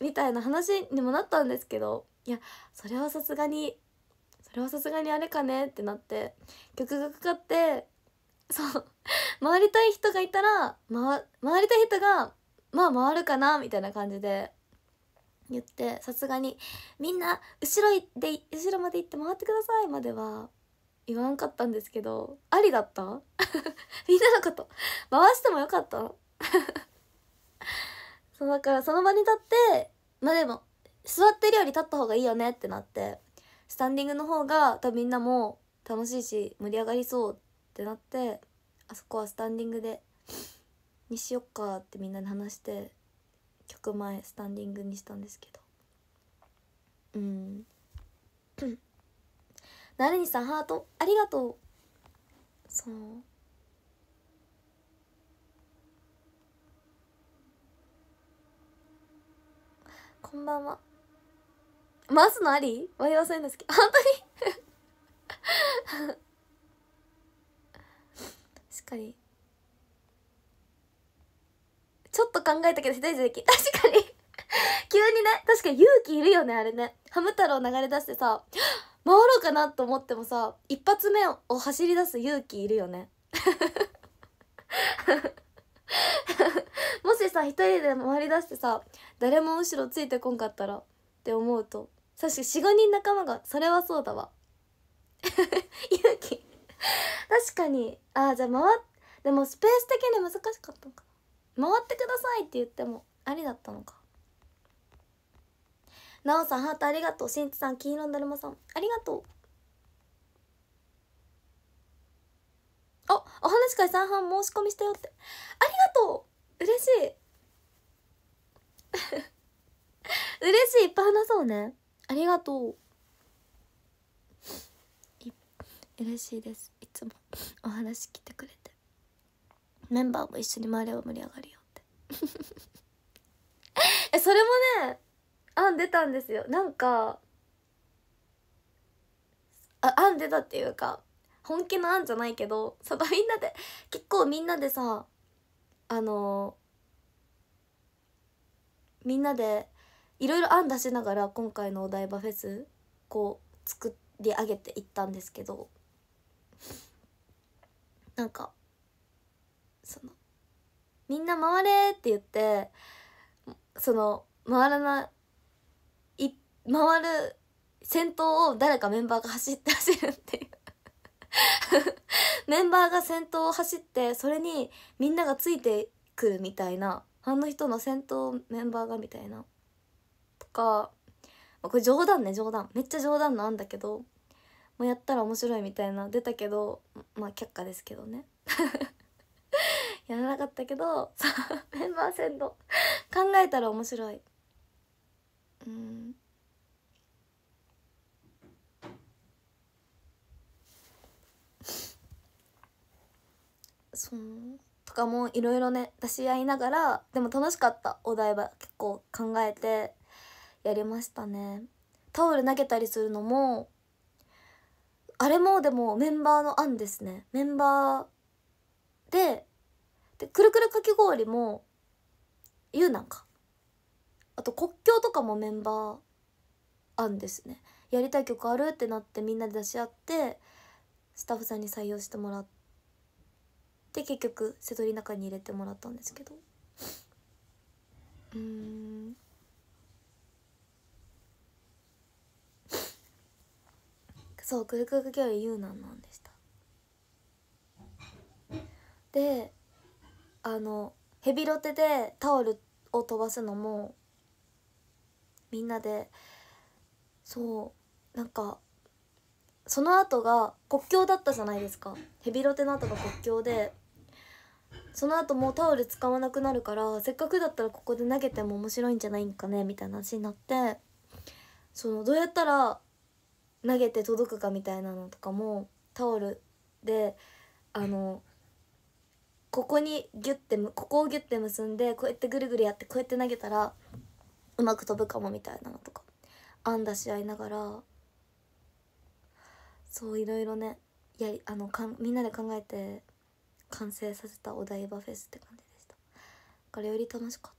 みたいな話にもなったんですけどいやそれはさすがにそれはさすがにあれかねってなって曲がかかってそう回りたい人がいたら回回りたい人がまあ回るかなみたいな感じで言ってさすがに「みんな後ろで後ろまで行って回ってください」までは言わんかったんですけどありだった [LAUGHS] みんなのこと回してもよかった [LAUGHS] そうだからその場に立ってまあでも座ってるより立った方がいいよねってなってスタンディングの方が多分みんなも楽しいし盛り上がりそうってなってあそこはスタンディングでにしよっかってみんなで話して曲前スタンディングにしたんですけどうんなるにさんハートありがとうそうこんばんは回すのありわいはそういうんですけど本当に確かにちょっと考えたけど世代でき確かに [LAUGHS] 急にね確かに勇気いるよねあれねハム太郎流れ出してさ回ろうかなと思ってもさ一発目を走り出す勇気いるよね [LAUGHS] もしさ一人で回り出してさ誰も後ろついてこんかったらって思うと確か45人仲間がそれはそうだわ [LAUGHS] 勇気 [LAUGHS] 確かにああじゃあ回っでもスペース的に難しかったのか回ってくださいって言ってもありだったのかなおさんハートありがとうしんちさん黄色のだるまさんありがとうあお話し会三半申し込みしたよってありがとう嬉しい [LAUGHS] 嬉しいいっぱい話そうねありがとう嬉しいですいつもお話聞いてくれてメンバーも一緒に回れば盛り上がるよって [LAUGHS] えそれもね案出たんですよなんかあ案出たっていうか本気の案じゃないけどそのみんなで結構みんなでさあのみんなでいろいろ案出しながら今回のお台場フェスこう作り上げていったんですけどなんかそのみんな回れって言ってその回らない回る先頭を誰かメンバーが走って走るっていう [LAUGHS] メンバーが先頭を走ってそれにみんながついてくるみたいなあの人の先頭メンバーがみたいなとかこれ冗談ね冗談めっちゃ冗談なんだけどもやったら面白いみたいな出たけどまあ却下ですけどね [LAUGHS] やらなかったけど [LAUGHS] メンバー戦の考えたら面白いうんそうとかもいろいろね出し合いながらでも楽しかったお台場結構考えてやりましたねタオル投げたりするのもあれもでもメンバーの案ですねメンバーででくるくるかき氷もゆうなんかあと国境とかもメンバー案ですねやりたい曲あるってなってみんなで出し合ってスタッフさんに採用してもらって結局瀬戸り中に入れてもらったんですけどうんそうクるくる教諭ユーナンなんでしたであのヘビロテでタオルを飛ばすのもみんなでそうなんかその後が国境だったじゃないですかヘビロテの後が国境でその後もうタオル使わなくなるからせっかくだったらここで投げても面白いんじゃないんかねみたいな話になってそのどうやったら投げて届くかみたいなのとかもタオルであのここにギュッてここをギュッて結んでこうやってぐるぐるやってこうやって投げたらうまく飛ぶかもみたいなのとか編んだし合いながらそういろいろねやりあのかみんなで考えて完成させたお台場フェスって感じでした。これより楽しかった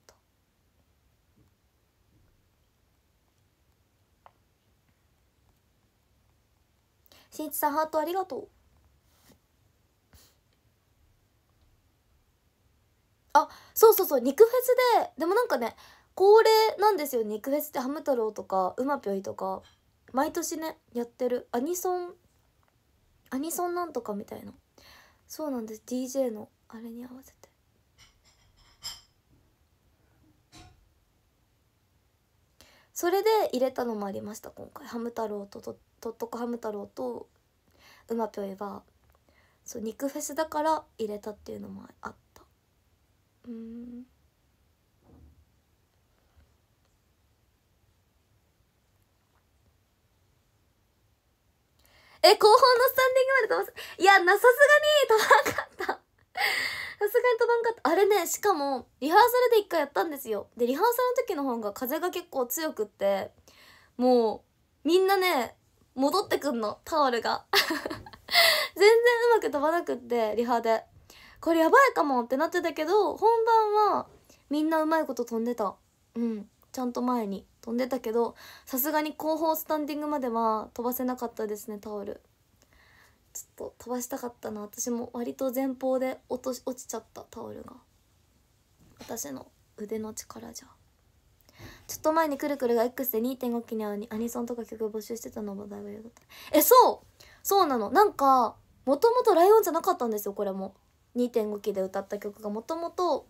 しんいちさんハートありがとうあそうそうそう肉フェスででもなんかね恒例なんですよ肉フェスってハム太郎とかうまぴょいとか毎年ねやってるアニソンアニソンなんとかみたいなそうなんです DJ のあれに合わせてそれで入れたのもありました今回ハム太郎とて。とっとこハム太郎とうまぴょいはそう肉フェスだから入れたっていうのもあったうんえ後方のスタンディングまで飛ばすいやなさすがに飛ばんかったさすがに飛ばんかったあれねしかもリハーサルで一回やったんですよでリハーサルの時の方が風が結構強くってもうみんなね戻ってくんのタオルが [LAUGHS] 全然うまく飛ばなくってリハでこれやばいかもってなってたけど本番はみんなうまいこと飛んでたうんちゃんと前に飛んでたけどさすがに後方スタンディングまでは飛ばせなかったですねタオルちょっと飛ばしたかったな私も割と前方で落とし落ちちゃったタオルが私の腕の力じゃちょっと前にくるくるが X で2.5期にアニソンとか曲募集してたのもだいぶよかったえそうそうなのなんかもともと「ライオン」じゃなかったんですよこれも2.5期で歌った曲がもともと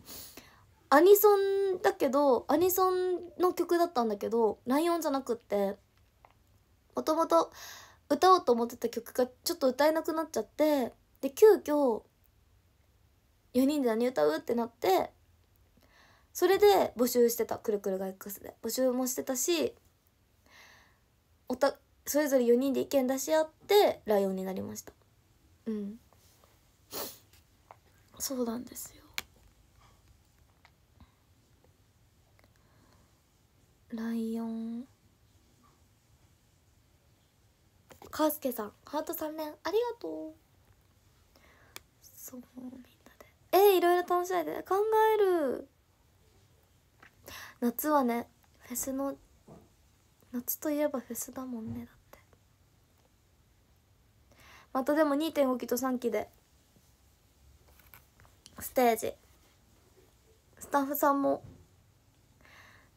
アニソンだけどアニソンの曲だったんだけど「ライオン」じゃなくってもともと歌おうと思ってた曲がちょっと歌えなくなっちゃってで急遽4人で何歌うってなってそれで募集してたくるくるガイクス」で募集もしてたしおたそれぞれ4人で意見出し合ってライオンになりましたうんそうなんですよライオンカースケさんハート3連ありがとうそうみんなでえー、いろいろ楽しんで考える夏はねフェスの夏といえばフェスだもんねだってまたでも2.5期と3期でステージスタッフさんも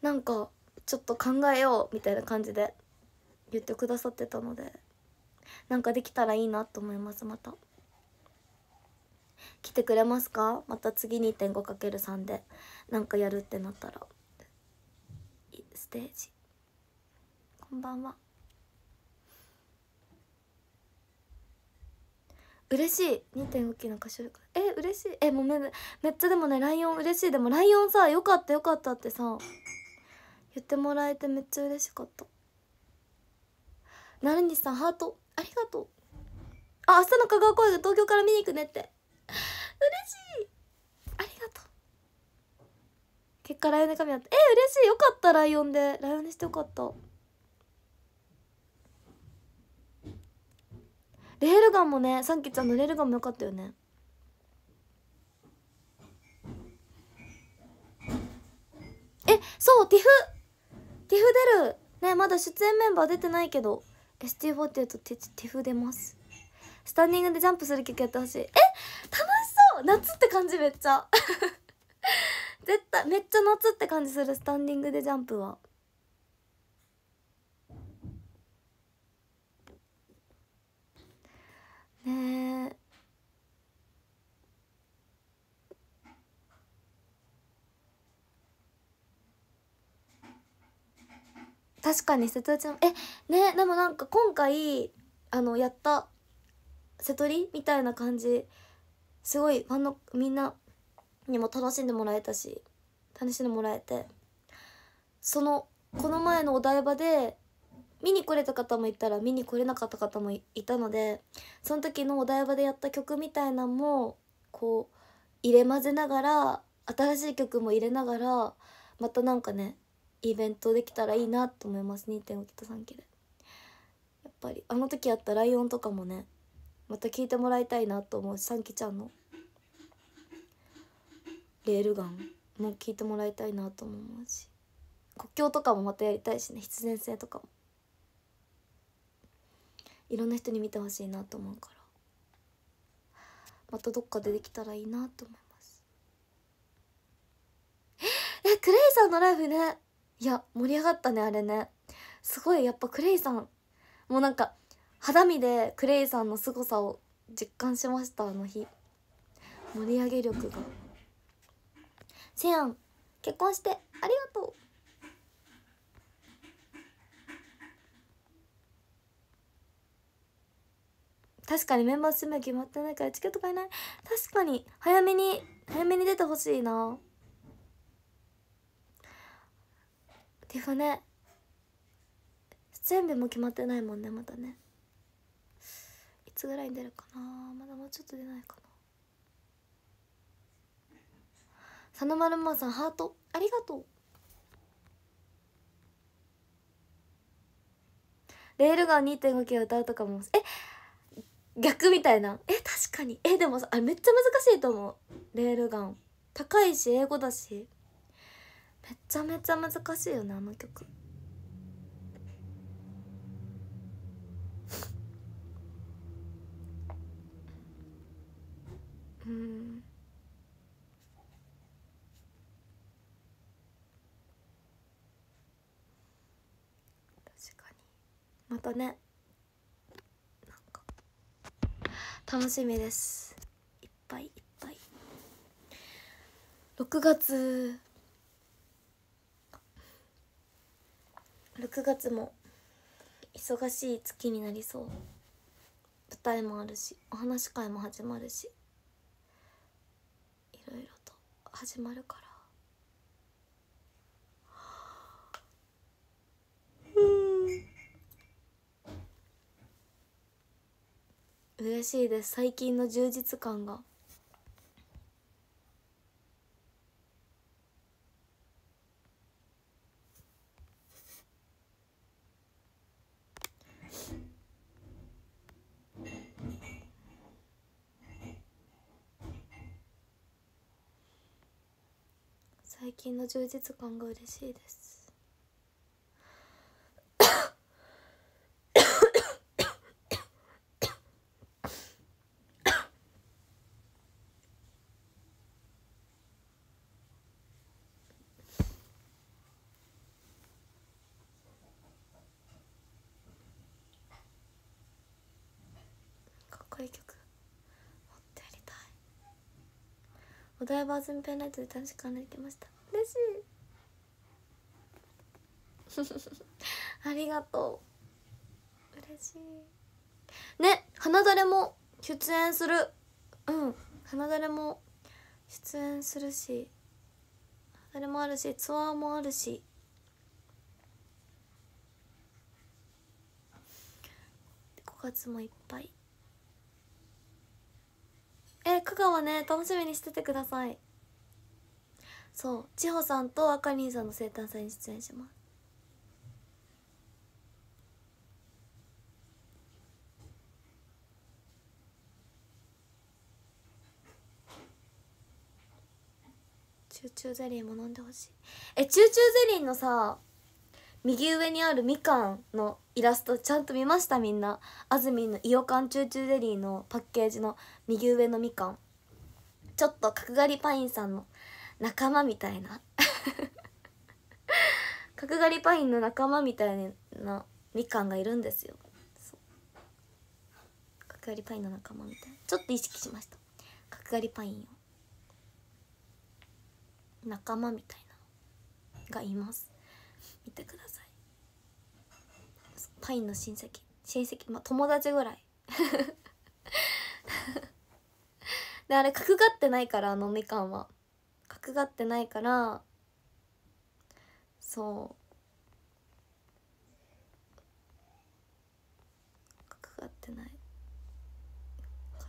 なんかちょっと考えようみたいな感じで言ってくださってたのでなんかできたらいいなと思いますまた来てくれますかまた次 2.5×3 でなんかやるってなったら。ステージこんばんは嬉しい2.5キロの歌唱力え嬉しいえもうめめっちゃでもねライオン嬉しいでもライオンさよかったよかったってさ言ってもらえてめっちゃ嬉しかったる西さんハートありがとうあ明日の香川公演東京から見に行くねって嬉しい結果ライオンで神だったえ嬉しいよかったライオンでライオンにしてよかったレールガンもねさっきちゃんのレールガンもよかったよねえそうティフティフ出るねまだ出演メンバー出てないけど ST48 とティフ出ますスタンディングでジャンプする曲やってほしいえ楽しそう夏って感じめっちゃ絶対めっちゃ夏って感じするスタンディングでジャンプは。ねえ。確かに瀬戸内のえねでもなんか今回あのやった瀬戸りみたいな感じすごいファンのみんなにも楽しんでもらえたし楽しんでもらえてそのこの前のお台場で見に来れた方もいたら見に来れなかった方もいたのでその時のお台場でやった曲みたいなんもこう入れ混ぜながら新しい曲も入れながらまたなんかねイベントできたらいいなと思います2.5期と3期でやっぱりあの時やった「ライオン」とかもねまた聴いてもらいたいなと思う3期ちゃんのレールガンも聞いてもらいたいなと思うし国境とかもまたやりたいしね必然性とかもいろんな人に見てほしいなと思うからまたどっかでできたらいいなと思いますえクレイさんのライブねいや盛り上がったねあれねすごいやっぱクレイさんもうなんか肌身でクレイさんの凄さを実感しましたあの日盛り上げ力が。せやん結婚してありがとう確かにメンバー指名決まってないからチケット買えない確かに早めに早めに出てほしいなティファネ出も決まってないもんねまたねいつぐらいに出るかなまだもうちょっと出ないかな佐野マルマさんハートありがとうレールガン 2.5K を歌うとかもえ逆みたいなえ確かにえでもさあめっちゃ難しいと思うレールガン高いし英語だしめちゃめちゃ難しいよねあの曲うんまたねか楽しみですいっぱいいっぱい6月6月も忙しい月になりそう舞台もあるしお話会も始まるしいろいろと始まるから嬉しいです最近の充実感が最近の充実感が嬉しいですお台場ズミペンライトで楽しく話してました嬉しい [LAUGHS] ありがとう嬉しいね花だれも出演するうん花だれも出演するしだれもあるしツアーもあるし5月もいっぱいえ香川ね楽しみにしててくださいそう千穂さんとあかりんさんの生誕祭に出演しますチューチューゼリーも飲んでほしいえチューチューゼリーのさ右上にあるみかんのイラストちゃんと見ましたみんなあずみんの「イオカンチューチューデリー」のパッケージの右上のみかんちょっと角刈りパインさんの仲間みたいな [LAUGHS] 角刈りパインの仲間みたいなみかんがいるんですよ角刈りパインの仲間みたいなちょっと意識しました角刈りパインを仲間みたいながいます見てくださいパインの親戚親戚まあ友達ぐらい [LAUGHS] であれ角がってないからあのみかんは角がってないからそう角がってないから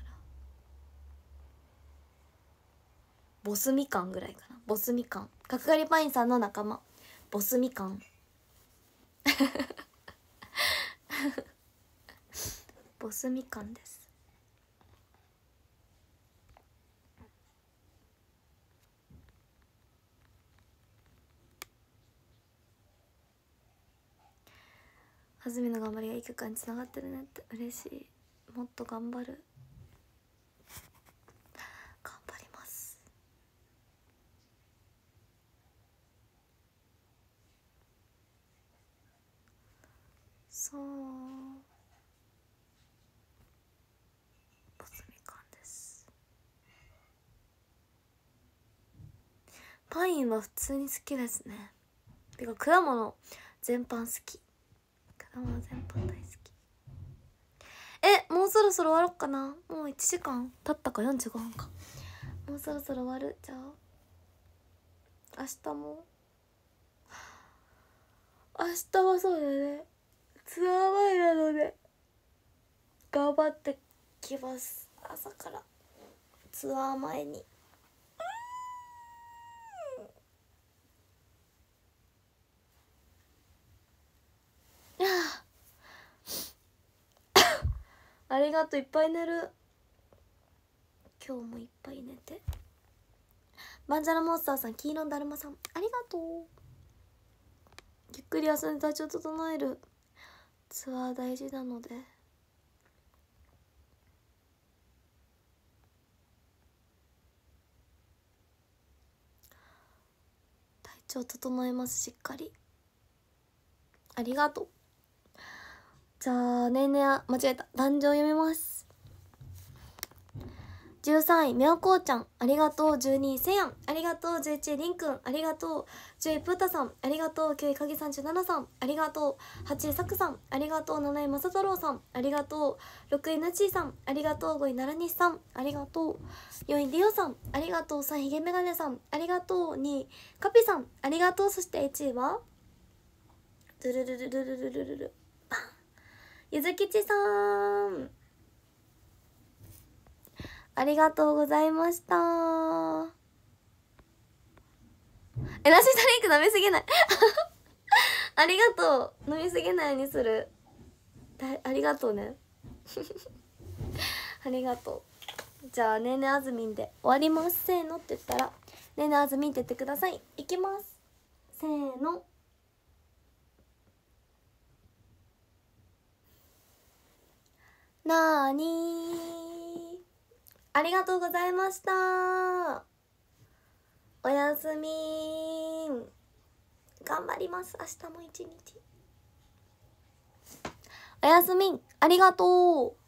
ボスみかんぐらいかなボスみかん角刈りパインさんの仲間ボスみかん [LAUGHS] ボスみかんです安住の頑張りがいい曲につながってるねって嬉しいもっと頑張るそうポツミカンですパインは普通に好きですねてか果物全般好き果物全般大好きえもうそろそろ終わろうかなもう一時間経ったか四十五分かもうそろそろ終わるじゃあ明日も明日はそうだねツアー前なので頑張ってきます朝からツアー前に。ありがとういっぱい寝る今日もいっぱい寝てバンジャラモンスターさん黄色のだるまさんありがとうゆっくり休んで体調整えるツアー大事なので体調整えますしっかりありがとうじゃあねえねえ間違えた壇上読みます13位、みおこうちゃん、ありがとう。12位、せやん、ありがとう。11位、りんくん、ありがとう。10位、ぷーたさん、ありがとう。9位、かげさん、17さん、ありがとう。8位、さくさん、ありがとう。7位、まさたろうさん、ありがとう。6位、なちーさん、ありがとう。5位、ならにしさん、ありがとう。4位、りおさん、ありがとう。3位、ひげめがねさん、ありがとう。2位、かぴさん、ありがとう。そして1位は、ドゥルルルルルルルルル、ゆずきちさん。ありがとうございましたエナジードリンク飲みすぎない [LAUGHS] ありがとう飲みすぎないようにするありがとうね [LAUGHS] ありがとうじゃあねねあずみんで終わりますせーのって言ったらねねあずみんって言ってくださいいきますせーのなーにーありがとうございましたおやすみ頑張ります明日も一日おやすみありがとう